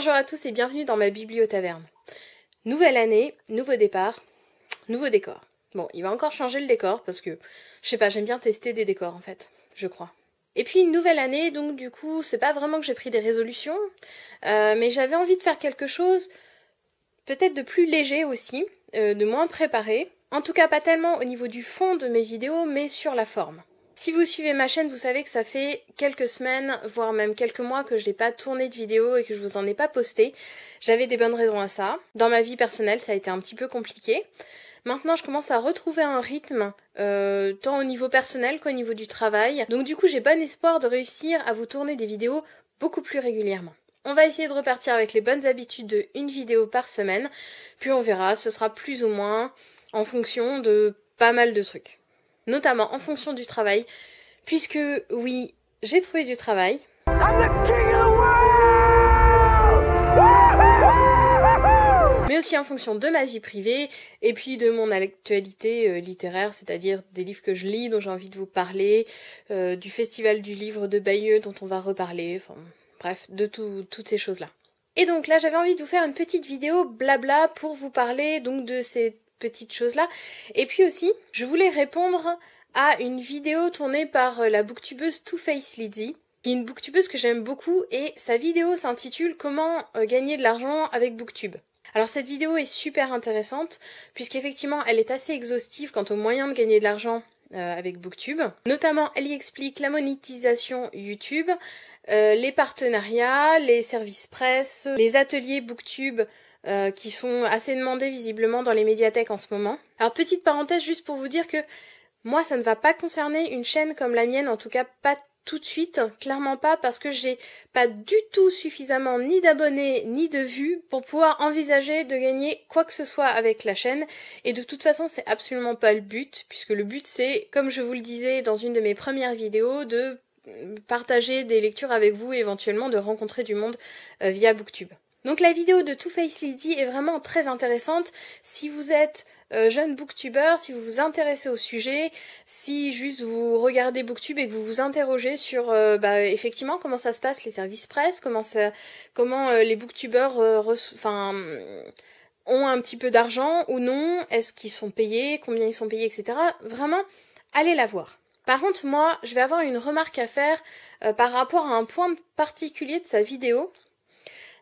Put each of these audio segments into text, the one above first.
Bonjour à tous et bienvenue dans ma bibliotaverne. Nouvelle année, nouveau départ, nouveau décor. Bon, il va encore changer le décor parce que, je sais pas, j'aime bien tester des décors en fait, je crois. Et puis une nouvelle année, donc du coup, c'est pas vraiment que j'ai pris des résolutions, euh, mais j'avais envie de faire quelque chose peut-être de plus léger aussi, euh, de moins préparé. En tout cas, pas tellement au niveau du fond de mes vidéos, mais sur la forme. Si vous suivez ma chaîne, vous savez que ça fait quelques semaines, voire même quelques mois que je n'ai pas tourné de vidéo et que je vous en ai pas posté. J'avais des bonnes raisons à ça. Dans ma vie personnelle, ça a été un petit peu compliqué. Maintenant, je commence à retrouver un rythme, euh, tant au niveau personnel qu'au niveau du travail. Donc du coup, j'ai bon espoir de réussir à vous tourner des vidéos beaucoup plus régulièrement. On va essayer de repartir avec les bonnes habitudes de une vidéo par semaine, puis on verra, ce sera plus ou moins en fonction de pas mal de trucs notamment en fonction du travail, puisque oui, j'ai trouvé du travail. mais aussi en fonction de ma vie privée et puis de mon actualité euh, littéraire, c'est-à-dire des livres que je lis, dont j'ai envie de vous parler, euh, du festival du livre de Bayeux dont on va reparler, enfin bref, de toutes ces choses-là. Et donc là, j'avais envie de vous faire une petite vidéo blabla pour vous parler donc de ces petites choses-là. Et puis aussi, je voulais répondre à une vidéo tournée par euh, la booktubeuse Two Face Lizzie, qui est une booktubeuse que j'aime beaucoup, et sa vidéo s'intitule Comment euh, gagner de l'argent avec Booktube. Alors cette vidéo est super intéressante, puisqu'effectivement elle est assez exhaustive quant aux moyens de gagner de l'argent euh, avec Booktube. Notamment, elle y explique la monétisation YouTube, les partenariats, les services presse, les ateliers Booktube euh, qui sont assez demandés visiblement dans les médiathèques en ce moment. Alors petite parenthèse juste pour vous dire que moi ça ne va pas concerner une chaîne comme la mienne, en tout cas pas tout de suite, clairement pas, parce que j'ai pas du tout suffisamment ni d'abonnés ni de vues pour pouvoir envisager de gagner quoi que ce soit avec la chaîne. Et de toute façon, c'est absolument pas le but, puisque le but c'est, comme je vous le disais dans une de mes premières vidéos, de euh, partager des lectures avec vous et éventuellement de rencontrer du monde euh, via Booktube. Donc la vidéo de Too Face Lady est vraiment très intéressante si vous êtes euh, jeune booktuber, si vous vous intéressez au sujet, si juste vous regardez Booktube et que vous vous interrogez sur euh, bah, effectivement comment ça se passe les services presse, comment ça, comment euh, les booktubeurs enfin ont un petit peu d'argent ou non, est-ce qu'ils sont payés, combien ils sont payés, etc. Vraiment, allez la voir. Par contre, moi, je vais avoir une remarque à faire par rapport à un point particulier de sa vidéo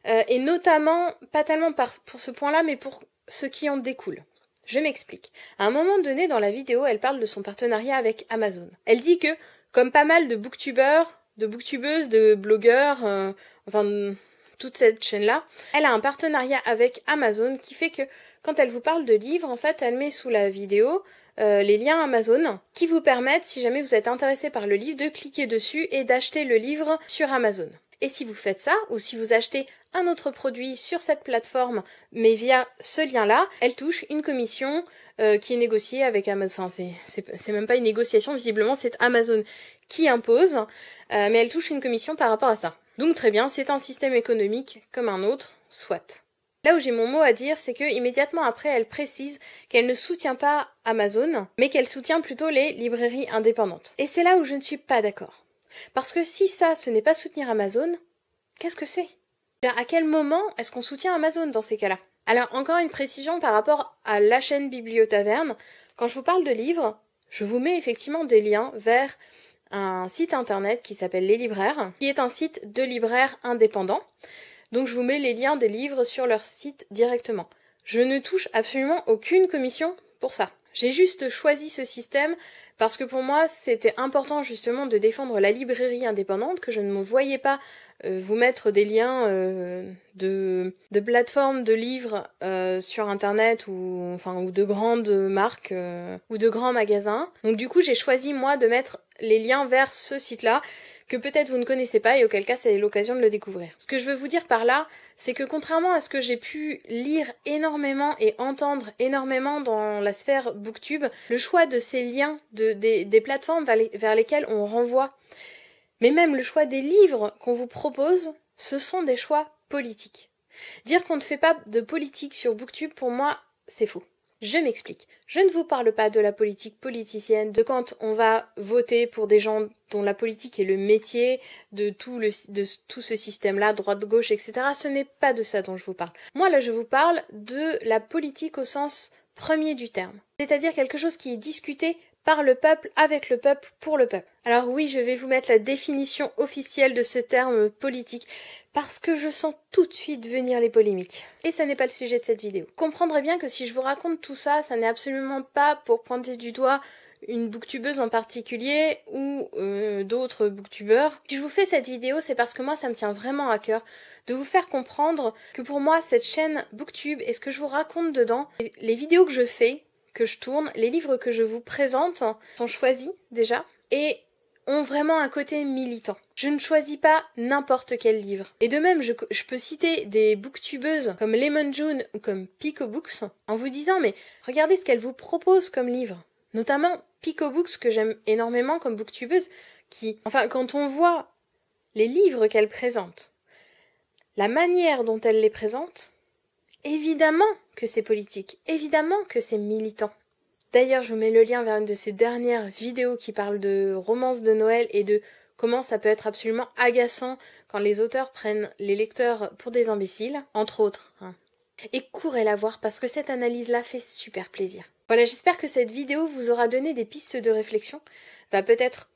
euh, et notamment, pas tellement par, pour ce point-là, mais pour ce qui en découle. Je m'explique. À un moment donné dans la vidéo, elle parle de son partenariat avec Amazon. Elle dit que, comme pas mal de booktubeurs, de booktubeuses, de blogueurs, euh, enfin toute cette chaîne-là, elle a un partenariat avec Amazon qui fait que quand elle vous parle de livres, en fait, elle met sous la vidéo euh, les liens Amazon qui vous permettent, si jamais vous êtes intéressé par le livre, de cliquer dessus et d'acheter le livre sur Amazon. Et si vous faites ça, ou si vous achetez un autre produit sur cette plateforme, mais via ce lien-là, elle touche une commission euh, qui est négociée avec Amazon. Enfin, c'est même pas une négociation, visiblement, c'est Amazon qui impose, euh, mais elle touche une commission par rapport à ça. Donc très bien, c'est un système économique comme un autre, soit. Là où j'ai mon mot à dire, c'est que immédiatement après, elle précise qu'elle ne soutient pas Amazon, mais qu'elle soutient plutôt les librairies indépendantes. Et c'est là où je ne suis pas d'accord. Parce que si ça, ce n'est pas soutenir Amazon, qu'est-ce que c'est À quel moment est-ce qu'on soutient Amazon dans ces cas-là Alors, encore une précision par rapport à la chaîne Bibliotaverne. Quand je vous parle de livres, je vous mets effectivement des liens vers un site internet qui s'appelle Les Libraires, qui est un site de libraires indépendants. Donc je vous mets les liens des livres sur leur site directement. Je ne touche absolument aucune commission pour ça. J'ai juste choisi ce système parce que pour moi c'était important justement de défendre la librairie indépendante, que je ne me voyais pas euh, vous mettre des liens euh, de, de plateformes de livres euh, sur internet ou enfin ou de grandes marques ou de grands magasins. Donc du coup j'ai choisi moi de mettre les liens vers ce site là que peut-être vous ne connaissez pas et auquel cas c'est l'occasion de le découvrir. Ce que je veux vous dire par là, c'est que contrairement à ce que j'ai pu lire énormément et entendre énormément dans la sphère booktube, le choix de ces liens, de, des, plateformes vers, vers lesquelles on renvoie, mais même le choix des livres qu'on vous propose, ce sont des choix politiques. Dire qu'on ne fait pas de politique sur booktube, pour moi, c'est faux. Je m'explique. Je ne vous parle pas de la politique politicienne, de quand on va voter pour des gens dont la politique est le métier, de tout, le, de tout ce système-là, droite-gauche, etc. Ce n'est pas de ça dont je vous parle. Moi, là, je vous parle de la politique au sens premier du terme. C'est-à-dire quelque chose qui est discuté par le peuple, avec le peuple, pour le peuple. Alors oui, je vais vous mettre la définition officielle de ce terme politique, parce que je sens tout de suite venir les polémiques. Et ça n'est pas le sujet de cette vidéo. Comprendrez bien que si je vous raconte tout ça, ça n'est absolument pas pour pointer du doigt une booktubeuse en particulier ou euh, d'autres booktubeurs. Si je vous fais cette vidéo, c'est parce que moi ça me tient vraiment à cœur de vous faire comprendre que pour moi cette chaîne booktube et ce que je vous raconte dedans, les vidéos que je fais, je tourne, les livres que je vous présente sont choisis déjà et ont vraiment un côté militant. Je ne choisis pas n'importe quel livre. Et de même, je, peux citer des booktubeuses comme Lemon June ou comme Pico Books en vous disant mais regardez ce qu'elles vous proposent comme livre. Notamment Pico Books que j'aime énormément comme booktubeuse qui, enfin quand on voit les livres qu'elle présente, la manière dont elle les présente, Évidemment que c'est politique, évidemment que c'est militant. D'ailleurs, je vous mets le lien vers une de ces dernières vidéos qui parle de romances de Noël et de comment ça peut être absolument agaçant quand les auteurs prennent les lecteurs pour des imbéciles, entre autres. Hein. Et courez la voir parce que cette analyse-là fait super plaisir. Voilà, j'espère que cette vidéo vous aura donné des pistes de réflexion, va peut-être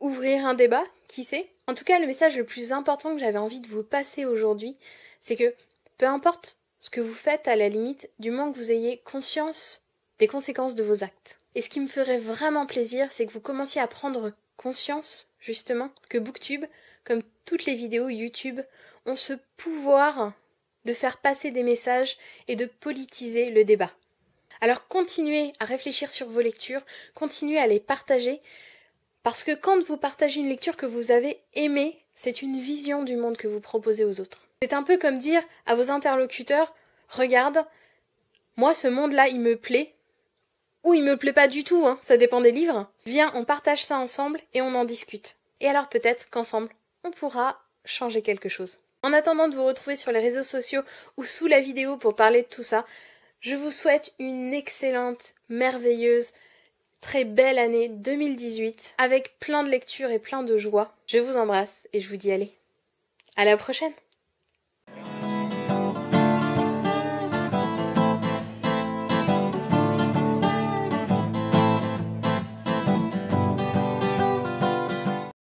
ouvrir un débat, qui sait. En tout cas, le message le plus important que j'avais envie de vous passer aujourd'hui, c'est que peu importe ce que vous faites à la limite, du moins que vous ayez conscience des conséquences de vos actes. Et ce qui me ferait vraiment plaisir, c'est que vous commenciez à prendre conscience, justement, que Booktube, comme toutes les vidéos YouTube, ont ce pouvoir de faire passer des messages et de politiser le débat. Alors continuez à réfléchir sur vos lectures, continuez à les partager, parce que quand vous partagez une lecture que vous avez aimée, c'est une vision du monde que vous proposez aux autres. C'est un peu comme dire à vos interlocuteurs Regarde, moi ce monde-là il me plaît, ou il me plaît pas du tout, hein, ça dépend des livres. Viens, on partage ça ensemble et on en discute. Et alors peut-être qu'ensemble, on pourra changer quelque chose. En attendant de vous retrouver sur les réseaux sociaux ou sous la vidéo pour parler de tout ça, je vous souhaite une excellente, merveilleuse, très belle année 2018 avec plein de lectures et plein de joie. Je vous embrasse et je vous dis allez. À la prochaine!